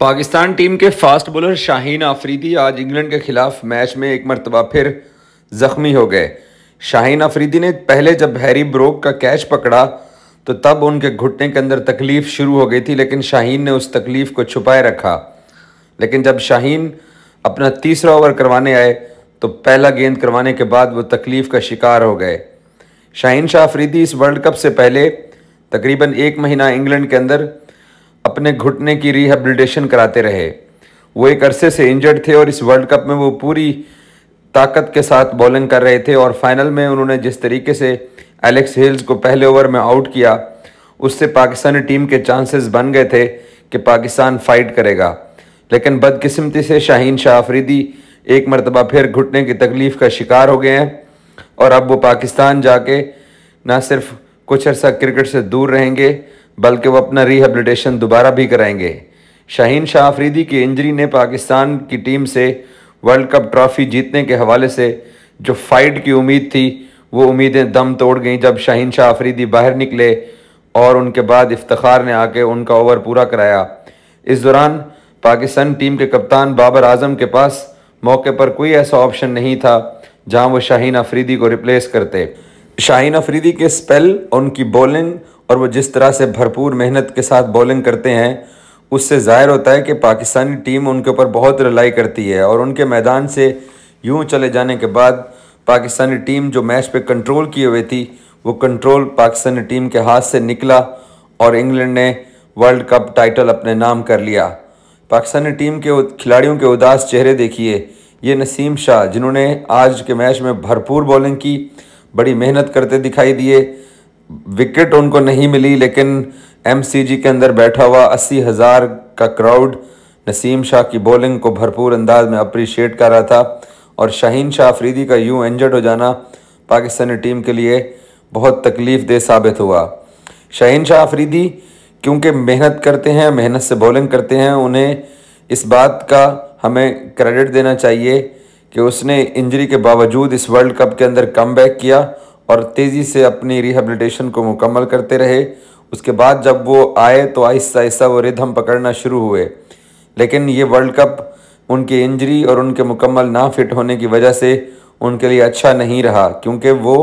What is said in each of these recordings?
Pakistan team के fast bowler Shaheen Afridi आज England के खिलाफ मैच में एक मरतबा फिर जख्मी हो गए शाहीन आफरीदी ने पहले जब हैरी ब्रोक का कैच पकड़ा तो तब उनके घुटने के अंदर तकलीफ शुरू हो गई थी लेकिन शाहीन ने उस तकलीफ को छुपाए रखा लेकिन जब शाहीन अपना तीसरा ओवर करवाने आए तो पहला गेंद करवाने के बाद वो तकलीफ का शिकार हो गए शाहीन शाह आफरीदी इस वर्ल्ड कप से पहले तकरीबन एक महीना इंग्लैंड के अंदर अपने घुटने की रिहेबिलिटेशन कराते रहे वो एक अरसे से इंजर्ड थे और इस वर्ल्ड कप में वो पूरी ताकत के साथ बॉलिंग कर रहे थे और फाइनल में उन्होंने जिस तरीके से एलेक्स हिल्स को पहले ओवर में आउट किया उससे पाकिस्तानी टीम के चांसेस बन गए थे कि पाकिस्तान फाइट करेगा लेकिन बदकिस्मती से शाहीन शाह आफरीदी एक मरतबा फिर घुटने की तकलीफ़ का शिकार हो गए हैं और अब वो पाकिस्तान जाके ना सिर्फ कुछ अर्सा क्रिकेट से दूर रहेंगे बल्कि वो अपना रिहेबलीटेशन दोबारा भी कराएंगे शाहीन शाह आफरीदी की इंजरी ने पाकिस्तान की टीम से वर्ल्ड कप ट्रॉफी जीतने के हवाले से जो फाइट की उम्मीद थी वो उम्मीदें दम तोड़ गईं जब शाहीन शाह आफरीदी बाहर निकले और उनके बाद इफ्तार ने आके उनका ओवर पूरा कराया इस दौरान पाकिस्तान टीम के कप्तान बाबर आजम के पास मौके पर कोई ऐसा ऑप्शन नहीं था जहां वो शाहीन अफरीदी को रिप्लेस करते शाहीन अफरीदी के स्पेल उनकी बॉलिंग और वो जिस तरह से भरपूर मेहनत के साथ बॉलिंग करते हैं उससे ज़ाहिर होता है कि पाकिस्तानी टीम उनके ऊपर बहुत रिलाई करती है और उनके मैदान से यूं चले जाने के बाद पाकिस्तानी टीम जो मैच पे कंट्रोल किए हुए थी वो कंट्रोल पाकिस्तानी टीम के हाथ से निकला और इंग्लैंड ने वर्ल्ड कप टाइटल अपने नाम कर लिया पाकिस्तानी टीम के खिलाड़ियों के उदास चेहरे देखिए ये नसीम शाह जिन्होंने आज के मैच में भरपूर बॉलिंग की बड़ी मेहनत करते दिखाई दिए विकेट उनको नहीं मिली लेकिन एम के अंदर बैठा हुआ अस्सी हज़ार का क्राउड नसीम शाह की बॉलिंग को भरपूर अंदाज में अप्रिशिएट कर रहा था और शाहीन शाह अफरीदी का यूं इंजर्ड हो जाना पाकिस्तानी टीम के लिए बहुत तकलीफ दे साबित हुआ शाहीन शाह अफरीदी क्योंकि मेहनत करते हैं मेहनत से बॉलिंग करते हैं उन्हें इस बात का हमें क्रेडिट देना चाहिए कि उसने इंजरी के बावजूद इस वर्ल्ड कप के अंदर कम किया और तेज़ी से अपनी रिहेबलीटेशन को मुकम्मल करते रहे उसके बाद जब वो आए तो आहिस्ता आहिस्ता वो रिधम पकड़ना शुरू हुए लेकिन ये वर्ल्ड कप उनकी इंजरी और उनके मुकम्मल ना फिट होने की वजह से उनके लिए अच्छा नहीं रहा क्योंकि वो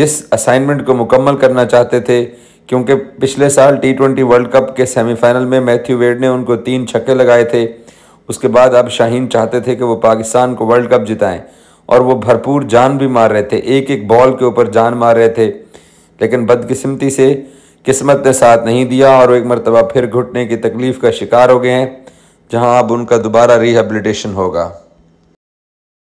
जिस असाइनमेंट को मुकम्मल करना चाहते थे क्योंकि पिछले साल टी ट्वेंटी वर्ल्ड कप के सेमीफाइनल में मैथ्यू वेड ने उनको तीन छक्के लगाए थे उसके बाद अब शाहीन चाहते थे कि वो पाकिस्तान को वर्ल्ड कप जिताएं और वो भरपूर जान भी मार रहे थे एक एक बॉल के ऊपर जान मार रहे थे लेकिन बदकिस्मती से किस्मत ने साथ नहीं दिया और एक मरतबा फिर घुटने की तकलीफ़ का शिकार हो गए हैं जहां अब उनका दोबारा रिहेबलीटेशन होगा